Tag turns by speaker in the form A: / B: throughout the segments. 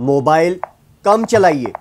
A: mobile कम चलाइए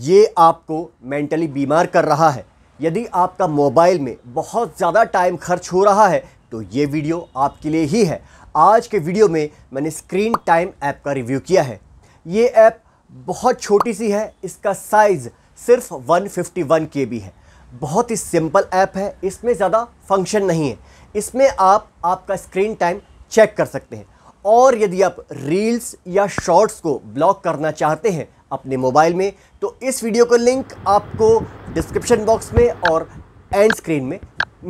A: ये आपको मेंटली बीमार कर रहा है यदि आपका मोबाइल में बहुत ज़्यादा टाइम खर्च हो रहा है तो ये वीडियो आपके लिए ही है आज के वीडियो में मैंने स्क्रीन टाइम ऐप का रिव्यू किया है ये ऐप बहुत छोटी सी है इसका साइज़ सिर्फ 151 केबी है बहुत ही सिंपल ऐप है इसमें ज़्यादा फंक्शन नहीं है इसमें आप आपका स्क्रीन टाइम चेक कर सकते हैं और यदि आप रील्स या शॉर्ट्स को ब्लॉक करना चाहते हैं अपने मोबाइल में तो इस वीडियो का लिंक आपको डिस्क्रिप्शन बॉक्स में और एंड स्क्रीन में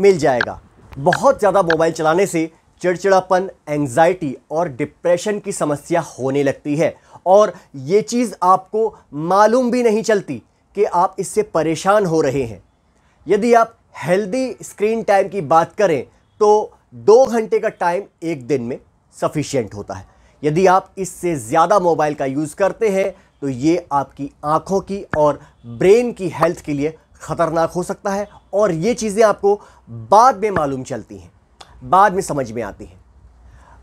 A: मिल जाएगा बहुत ज़्यादा मोबाइल चलाने से चिड़चिड़ापन एंजाइटी और डिप्रेशन की समस्या होने लगती है और ये चीज़ आपको मालूम भी नहीं चलती कि आप इससे परेशान हो रहे हैं यदि आप हेल्दी स्क्रीन टाइम की बात करें तो दो घंटे का टाइम एक दिन में सफिशियंट होता है यदि आप इससे ज़्यादा मोबाइल का यूज़ करते हैं तो ये आपकी आँखों की और ब्रेन की हेल्थ के लिए ख़तरनाक हो सकता है और ये चीज़ें आपको बाद में मालूम चलती हैं बाद में समझ में आती हैं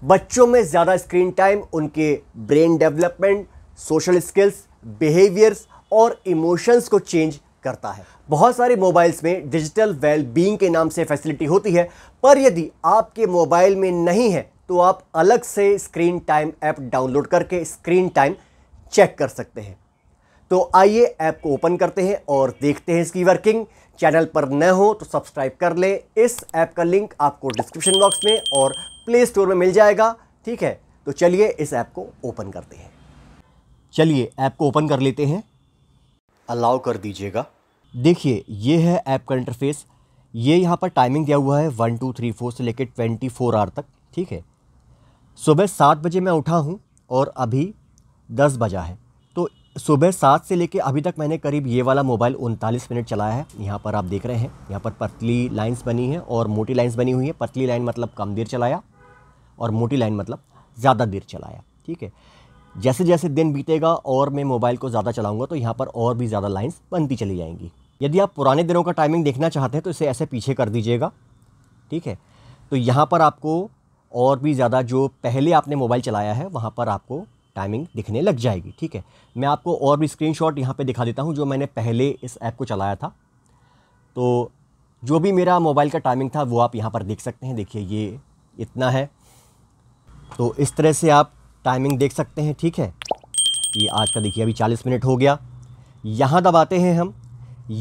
A: बच्चों में ज़्यादा स्क्रीन टाइम उनके brain development social skills behaviours और इमोशंस को चेंज करता है बहुत सारे मोबाइल्स में डिजिटल वेल बीइंग के नाम से फैसिलिटी होती है पर यदि आपके मोबाइल में नहीं है तो आप अलग से स्क्रीन टाइम ऐप डाउनलोड करके स्क्रीन टाइम चेक कर सकते हैं तो आइए ऐप को ओपन करते हैं और देखते हैं इसकी वर्किंग चैनल पर न हो तो सब्सक्राइब कर लें इस ऐप का लिंक आपको डिस्क्रिप्शन बॉक्स में और प्ले स्टोर में मिल जाएगा ठीक है तो चलिए इस ऐप को ओपन करते हैं चलिए ऐप को ओपन कर लेते हैं अलाउ कर दीजिएगा देखिए ये है ऐप का इंटरफेस ये यहाँ पर टाइमिंग दिया हुआ है वन टू थ्री फोर से लेकर ट्वेंटी फोर आवर तक ठीक है सुबह सात बजे मैं उठा हूँ और अभी दस बजा है तो सुबह सात से लेकर अभी तक मैंने करीब ये वाला मोबाइल उनतालीस मिनट चलाया है यहाँ पर आप देख रहे हैं यहाँ पर पतली लाइंस बनी हैं और मोटी लाइंस बनी हुई हैं पतली लाइन मतलब कम देर चलाया और मोटी लाइन मतलब ज़्यादा देर चलाया ठीक है जैसे जैसे दिन बीतेगा और मैं मोबाइल को ज़्यादा चलाऊँगा तो यहाँ पर और भी ज़्यादा लाइन्स बनती चली जाएंगी यदि आप पुराने दिनों का टाइमिंग देखना चाहते हैं तो इसे ऐसे पीछे कर दीजिएगा ठीक है तो यहाँ पर आपको और भी ज़्यादा जो पहले आपने मोबाइल चलाया है वहाँ पर आपको टाइमिंग दिखने लग जाएगी ठीक है मैं आपको और भी स्क्रीन शॉट यहाँ पर दिखा देता हूँ जो मैंने पहले इस ऐप को चलाया था तो जो भी मेरा मोबाइल का टाइमिंग था वो आप यहाँ पर देख सकते हैं देखिए ये इतना है तो इस तरह से आप टाइमिंग देख सकते हैं ठीक है ये आज का देखिए अभी 40 मिनट हो गया यहाँ दबाते हैं हम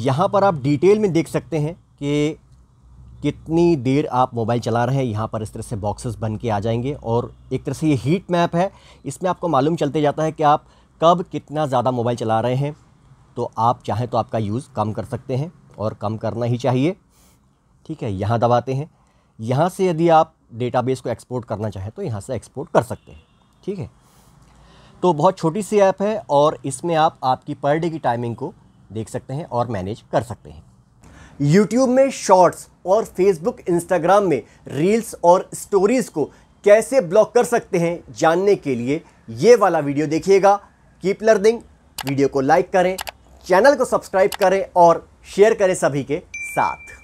A: यहाँ पर आप डिटेल में देख सकते हैं कि कितनी देर आप मोबाइल चला रहे हैं यहाँ पर इस तरह से बॉक्सेस बन के आ जाएंगे और एक तरह से ये हीट मैप है इसमें आपको मालूम चलते जाता है कि आप कब कितना ज़्यादा मोबाइल चला रहे हैं तो आप चाहें तो आपका यूज़ कम कर सकते हैं और कम करना ही चाहिए ठीक है यहाँ दबाते हैं यहाँ से यदि आप डेटाबेस को एक्सपोर्ट करना चाहें तो यहाँ से एक्सपोर्ट कर सकते हैं ठीक है तो बहुत छोटी सी ऐप है और इसमें आप आपकी पर डे की टाइमिंग को देख सकते हैं और मैनेज कर सकते हैं यूट्यूब में शॉर्ट्स और फेसबुक इंस्टाग्राम में रील्स और स्टोरीज़ को कैसे ब्लॉक कर सकते हैं जानने के लिए ये वाला वीडियो देखिएगा कीप लर्निंग वीडियो को लाइक करें चैनल को सब्सक्राइब करें और शेयर करें सभी के साथ